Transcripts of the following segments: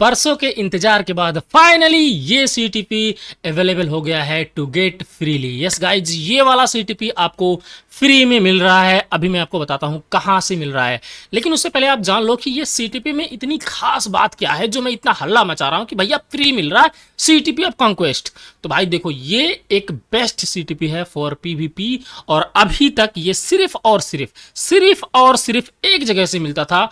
परसों के इंतजार के बाद फाइनली ये सीटीपी अवेलेबल हो गया है to get freely yes guys ये वाला सीटीपी आपको फ्री में मिल रहा है अभी मैं आपको बताता हूं कहां से मिल रहा है लेकिन उससे पहले आप जान लो कि ये सीटीपी में इतनी खास बात क्या है जो मैं इतना हल्ला मचा रहा हूं कि भैया फ्री मिल रहा है सीटीपी ऑफ कॉन्क्वेस्ट तो भाई देखो ये एक बेस्ट सीटीपी है फॉर पीवीपी और अभी तक ये सिर्फ और सिर्फ सिर्फ और सिर्फ एक जगह से मिलता था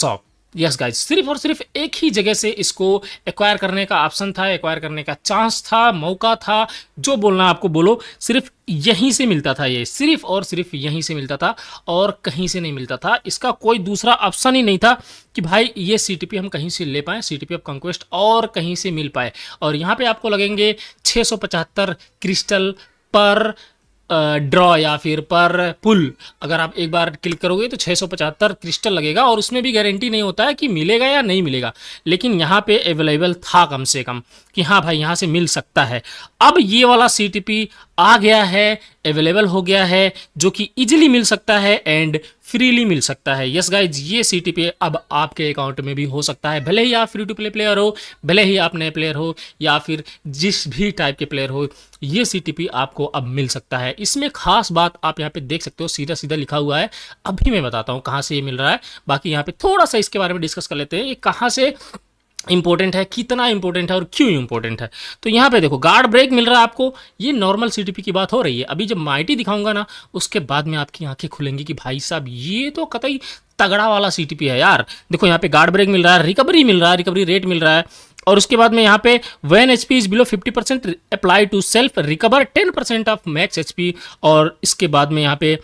सॉप यस गाइज सिर्फ और सिर्फ एक ही जगह से इसको एक्वायर करने का ऑप्शन था एक्वायर करने का चांस था मौका था जो बोलना आपको बोलो सिर्फ यहीं से मिलता था ये सिर्फ और सिर्फ यहीं से मिलता था और कहीं से नहीं मिलता था इसका कोई दूसरा ऑप्शन ही नहीं था कि भाई ये सी हम कहीं से ले पाएँ सी टी ऑफ कंक्वेस्ट और कहीं से मिल पाए और यहाँ पर आपको लगेंगे छः क्रिस्टल पर ड्रॉ या फिर पर पुल अगर आप एक बार क्लिक करोगे तो छः क्रिस्टल लगेगा और उसमें भी गारंटी नहीं होता है कि मिलेगा या नहीं मिलेगा लेकिन यहाँ पे अवेलेबल था कम से कम कि हाँ भाई यहाँ से मिल सकता है अब ये वाला सी आ गया है अवेलेबल हो गया है जो कि ईजिली मिल सकता है एंड फ्रीली मिल सकता है यस गाइज ये सी टी अब आपके अकाउंट में भी हो सकता है भले ही आप फ्री टू प्ले प्लेयर हो भले ही आप नए प्लेयर हो या फिर जिस भी टाइप के प्लेयर हो ये सी आपको अब मिल सकता है इसमें खास बात आप यहाँ पे देख सकते हो सीधा सीधा लिखा हुआ है अभी मैं बताता हूँ कहाँ से ये मिल रहा है बाकी यहाँ पे थोड़ा सा इसके बारे में डिस्कस कर लेते हैं ये कहाँ से इंपॉर्टेंट है कितना इंपॉर्टेंट है और क्यों इंपॉर्टेंट है तो यहाँ पे देखो गार्ड ब्रेक मिल रहा है आपको ये नॉर्मल सीटीपी की बात हो रही है अभी जब माइटी दिखाऊंगा ना उसके बाद में आपकी आंखें खुलेंगी कि भाई साहब ये तो कतई तगड़ा वाला सीटीपी है यार देखो यहाँ पे गार्ड ब्रेक मिल रहा है रिकवरी मिल रहा है रिकवरी रेट मिल रहा है और उसके बाद में यहाँ पे when H P is below fifty percent apply to self recover ten percent of max H P और इसके बाद में यहाँ पे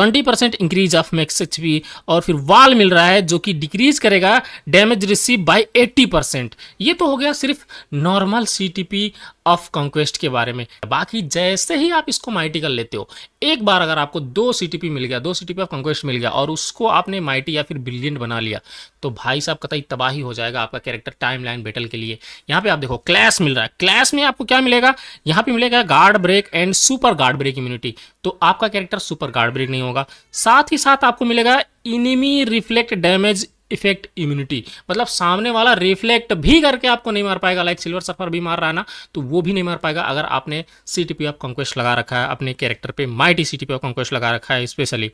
twenty percent increase of max H और फिर वाल मिल रहा है जो कि डिक्रीज करेगा डैमेज रिसीव बाय 80 परसेंट ये तो हो गया सिर्फ नॉर्मल सी ऑफ कॉन्क्वेस्ट के बारे में बाकी जैसे ही आप इसको माइटी कर लेते हो एक बार अगर आपको दो सी मिल गया दो सी ऑफ कॉन्क्वेस्ट मिल गया और उसको आपने माइटी या फिर ब्रिलियंट बना लिया तो भाई साहब कतई तबाही हो जाएगा आपका कैरेक्टर टाइम लाइन बेटल के लिए यहाँ पे आप देखो क्लैश मिल रहा है क्लैश में आपको क्या मिलेगा यहाँ पे मिलेगा guard break and super guard break immunity तो आपका कैरेक्टर सुपर गार्ड ब्रेक नहीं होगा होगा साथ ही साथ आपको मिलेगा enemy reflect damage effect immunity मतलब सामने वाला रिफ्लेक्ट भी करके आपको नहीं मार पाएगा लाइक सिल्वर सफर भी मार रहा है ना तो वो भी नहीं मार पाएगा अगर आपने C T P of conquest लगा रखा है अपने कैरेक्टर पे mighty C T P of conquest लगा रखा है स्पेशली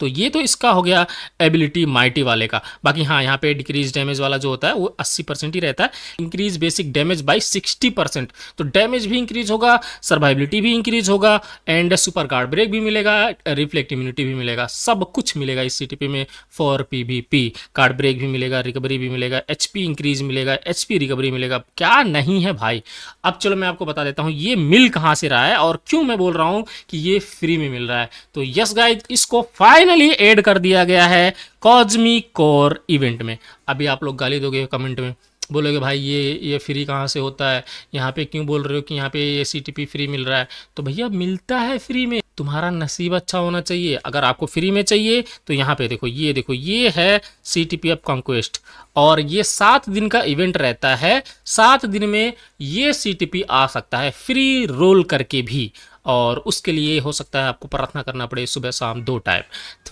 तो ये तो इसका हो गया एबिलिटी माइटी वाले का बाकी हाँ यहाँ पे डिक्रीज डैमेज वाला जो होता है वो अस्सी परसेंट ही रहता है increase basic damage by sixty percent तो डैमेज भी इंक्रीज होगा सर्वाइबिलिटी भी इंक्रीज होगा एंड सुपर कार्ड ब्रेक भी मिलेगा रिफ्लेक्ट इम्यूनिटी भी मिलेगा सब कुछ मिलेगा इस सी में फॉर पी कार्ड ब्रेक भी मिलेगा रिकवरी भी मिलेगा एच इंक्रीज मिलेगा एच रिकवरी मिलेगा क्या नहीं है भाई अब चलो मैं आपको बता देता हूँ ये मिल कहाँ से रहा है और क्यों मैं बोल रहा हूँ कि ये फ्री में मिल रहा है तो यस गाइज इसको फाइनल फाइनली ऐड कर दिया गया है कॉजमी कोर इवेंट में अभी आप लोग गाली दोगे कमेंट में बोलोगे भाई ये ये फ्री कहाँ से होता है यहाँ पे क्यों बोल रहे हो कि यहाँ पे ये सी फ्री मिल रहा है तो भैया मिलता है फ्री में तुम्हारा नसीब अच्छा होना चाहिए अगर आपको फ्री में चाहिए तो यहाँ पे देखो ये देखो ये है C T P of conquest और ये सात दिन का इवेंट रहता है सात दिन में ये सी टी पी आ सकता है फ्री रोल करके भी और उसके लिए हो सकता है आपको प्रार्थना करना पड़े सुबह शाम दो टाइम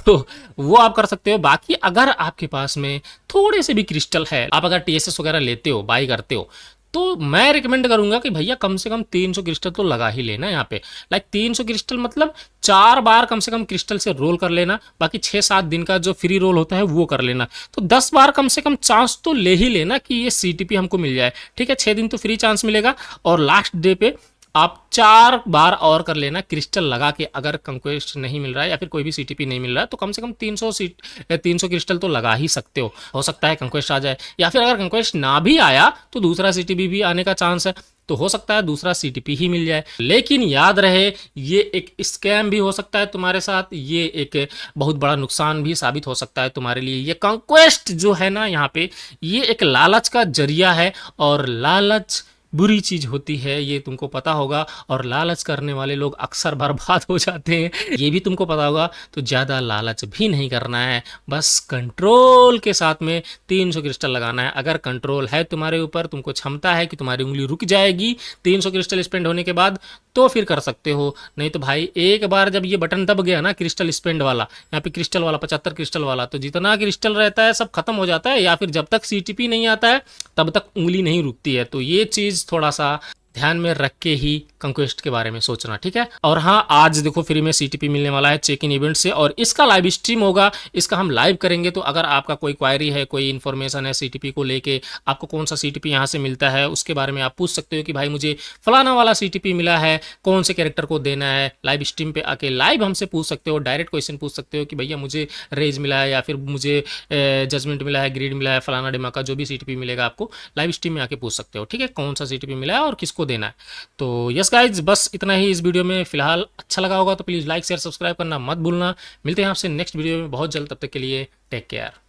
तो वो आप कर सकते हो बाकी अगर आपके पास में थोड़े से भी क्रिस्टल है आप अगर टी वगैरह लेते हो बाई करते हो तो मैं रिकमेंड करूंगा कि भैया कम से कम 300 क्रिस्टल तो लगा ही लेना यहाँ पे लाइक 300 क्रिस्टल मतलब चार बार कम से कम क्रिस्टल से रोल कर लेना बाकी छः सात दिन का जो फ्री रोल होता है वो कर लेना तो दस बार कम से कम चांस तो ले ही लेना कि ये सी हमको मिल जाए ठीक है छः दिन तो फ्री चांस मिलेगा और लास्ट डे पे आप चार बार और कर लेना क्रिस्टल लगा के अगर कंक्वेस्ट नहीं मिल रहा है या फिर कोई भी सीटीपी नहीं मिल रहा है तो कम से कम 300 सीट 300 क्रिस्टल तो लगा ही सकते हो हो सकता है कंक्वेस्ट आ जाए या फिर अगर कंक्वेस्ट ना भी आया तो दूसरा सीटीपी भी आने का चांस है तो हो सकता है दूसरा सीटीपी ही मिल जाए लेकिन याद रहे ये एक स्कैम भी हो सकता है तुम्हारे साथ ये एक बहुत बड़ा नुकसान भी साबित हो सकता है तुम्हारे लिए ये कंक्वेस्ट जो है ना यहाँ पे ये एक लालच का जरिया है और लालच बुरी चीज़ होती है ये तुमको पता होगा और लालच करने वाले लोग अक्सर बर्बाद हो जाते हैं ये भी तुमको पता होगा तो ज़्यादा लालच भी नहीं करना है बस कंट्रोल के साथ में 300 क्रिस्टल लगाना है अगर कंट्रोल है तुम्हारे ऊपर तुमको क्षमता है कि तुम्हारी उंगली रुक जाएगी 300 क्रिस्टल स्पेंड होने के बाद तो फिर कर सकते हो नहीं तो भाई एक बार जब ये बटन दब गया ना क्रिस्टल स्पेंड वाला यहाँ पे क्रिस्टल वाला पचहत्तर क्रिस्टल वाला तो जितना क्रिस्टल रहता है सब खत्म हो जाता है या फिर जब तक सी नहीं आता है तब तक उंगली नहीं रुकती है तो ये चीज़ थोड़ा सा ध्यान में रख के ही कंक्वेस्ट के बारे में सोचना ठीक है और हाँ आज देखो फ्री में सीटीपी मिलने वाला है चेक इन इवेंट से और इसका लाइव स्ट्रीम होगा इसका हम लाइव करेंगे तो अगर आपका कोई क्वायरी है कोई इन्फॉर्मेशन है सीटीपी को लेके आपको कौन सा सीटीपी यहाँ से मिलता है उसके बारे में आप पूछ सकते हो कि भाई मुझे फलाना वाला सी मिला है कौन से कैरेक्टर को देना है लाइव स्ट्रीम पर आके लाइव हमसे पूछ सकते हो डायरेक्ट क्वेश्चन पूछ सकते हो कि भैया मुझे रेज मिला है या फिर मुझे जजमेंट मिला है ग्रीड मिला है फलाना डिमा का जो भी सी मिलेगा आपको लाइव स्ट्रीम में आके पूछ सकते हो ठीक है कौन सा सी मिला है और किसको देना है तो यस गाइज बस इतना ही इस वीडियो में फिलहाल अच्छा लगा होगा तो प्लीज़ लाइक शेयर सब्सक्राइब करना मत भूलना मिलते हैं आपसे नेक्स्ट वीडियो में बहुत जल्द तब तक के लिए टेक केयर